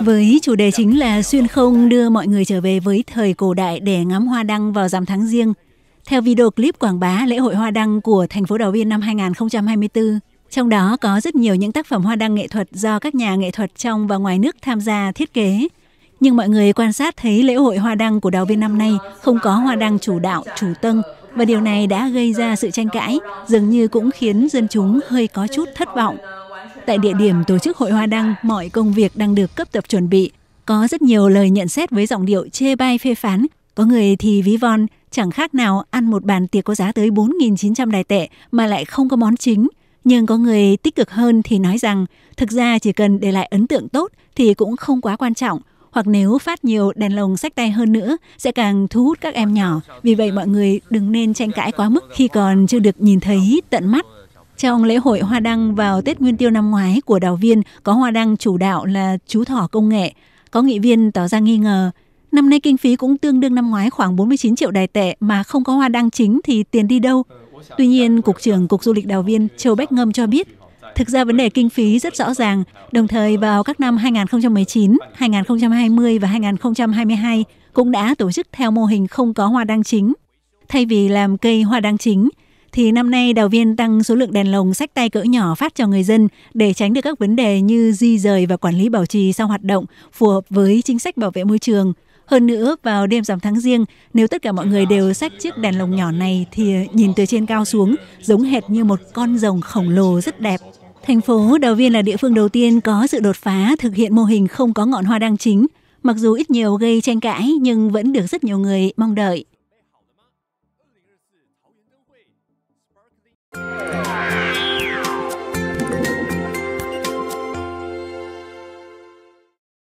Với chủ đề chính là xuyên không đưa mọi người trở về với thời cổ đại để ngắm hoa đăng vào rằm tháng riêng. Theo video clip quảng bá lễ hội hoa đăng của thành phố Đào Viên năm 2024, trong đó có rất nhiều những tác phẩm hoa đăng nghệ thuật do các nhà nghệ thuật trong và ngoài nước tham gia thiết kế. Nhưng mọi người quan sát thấy lễ hội hoa đăng của Đào Viên năm nay không có hoa đăng chủ đạo, chủ tân và điều này đã gây ra sự tranh cãi, dường như cũng khiến dân chúng hơi có chút thất vọng. Tại địa điểm tổ chức hội hoa đăng, mọi công việc đang được cấp tập chuẩn bị. Có rất nhiều lời nhận xét với giọng điệu chê bai phê phán. Có người thì ví von, chẳng khác nào ăn một bàn tiệc có giá tới 4.900 đài tệ mà lại không có món chính. Nhưng có người tích cực hơn thì nói rằng thực ra chỉ cần để lại ấn tượng tốt thì cũng không quá quan trọng. Hoặc nếu phát nhiều đèn lồng sách tay hơn nữa sẽ càng thu hút các em nhỏ. Vì vậy mọi người đừng nên tranh cãi quá mức khi còn chưa được nhìn thấy tận mắt trong lễ hội hoa đăng vào Tết Nguyên tiêu năm ngoái của đào viên có hoa đăng chủ đạo là chú thỏ công nghệ. Có nghị viên tỏ ra nghi ngờ, năm nay kinh phí cũng tương đương năm ngoái khoảng 49 triệu đài tệ mà không có hoa đăng chính thì tiền đi đâu. Tuy nhiên, Cục trưởng Cục Du lịch Đào Viên Châu Bách Ngâm cho biết, Thực ra vấn đề kinh phí rất rõ ràng, đồng thời vào các năm 2019, 2020 và 2022 cũng đã tổ chức theo mô hình không có hoa đăng chính. Thay vì làm cây hoa đăng chính, thì năm nay đào viên tăng số lượng đèn lồng sách tay cỡ nhỏ phát cho người dân để tránh được các vấn đề như di rời và quản lý bảo trì sau hoạt động phù hợp với chính sách bảo vệ môi trường. Hơn nữa, vào đêm rằm tháng riêng, nếu tất cả mọi người đều xách chiếc đèn lồng nhỏ này thì nhìn từ trên cao xuống giống hệt như một con rồng khổng lồ rất đẹp. Thành phố Đào Viên là địa phương đầu tiên có sự đột phá thực hiện mô hình không có ngọn hoa đăng chính. Mặc dù ít nhiều gây tranh cãi nhưng vẫn được rất nhiều người mong đợi.